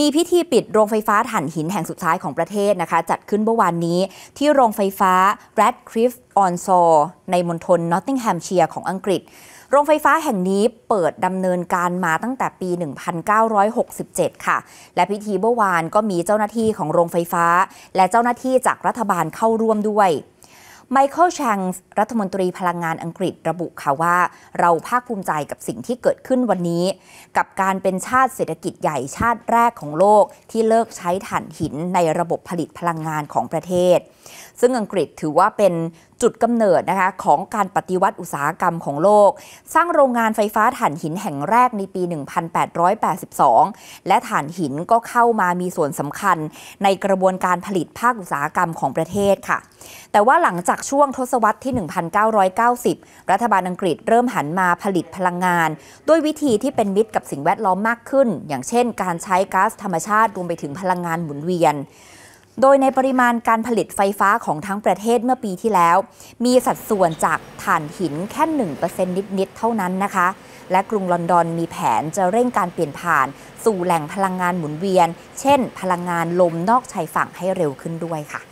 มีพิธีปิดโรงไฟฟ้าถ่านหินแห่งสุดท้ายของประเทศนะคะ จัดขึ้นเมื่อวานนี้ที่โรงไฟฟ้า Radcliffe on s o ในมณฑลนอตติงแฮมเชียร์ของอังกฤษ โรงไฟฟ้าแห่งนี้เปิดดำเนินการมาตั้งแต่ปี 1967 ค่ะ และพิธีเมื่อวานก็มีเจ้าหน้าที่ของโรงไฟฟ้า และเจ้าหน้าที่จากรัฐบาลเข้าร่วมด้วยไมเคิลชังรัฐมนตรีพลังงานอังกฤษระบุค่ะว่า เราภาคภูมิใจกับสิ่งที่เกิดขึ้นวันนี้ กับการเป็นชาติเศรษฐกิจใหญ่ชาติแรกของโลกที่เลิกใช้ถ่านหินในระบบผลิตพลังงานของประเทศซึ่งอังกฤษถือว่าเป็นจุดกำเนิดนะคะของการปฏิวัติอุตสาหกรรมของโลก สร้างโรงงานไฟฟ้าถ่านหินแห่งแรกในปี 1882 และถ่านหินก็เข้ามามีส่วนสำคัญในกระบวนการผลิตภาคอุตสาหกรรมของประเทศค่ะ แต่ว่าหลังจากช่วงทศวรรษที่ 1990 รัฐบาลอังกฤษเริ่มหันมาผลิตพลังงาน ด้วยวิธีที่เป็นมิตรกับสิ่งแวดล้อมมากขึ้น อย่างเช่น การใช้ก๊าซธรรมชาติรวมไปถึงพลังงานหมุนเวียนโดยในปริมาณการผลิตไฟฟ้าของทั้งประเทศเมื่อปีที่แล้ว มีสัดส่วนจากถ่านหินแค่ 1%นิด ๆ เท่านั้นนะคะ และกรุงลอนดอนมีแผนจะเร่งการเปลี่ยนผ่าน สู่แหล่งพลังงานหมุนเวียน เช่น พลังงานลมนอกชายฝั่งให้เร็วขึ้นด้วยค่ะ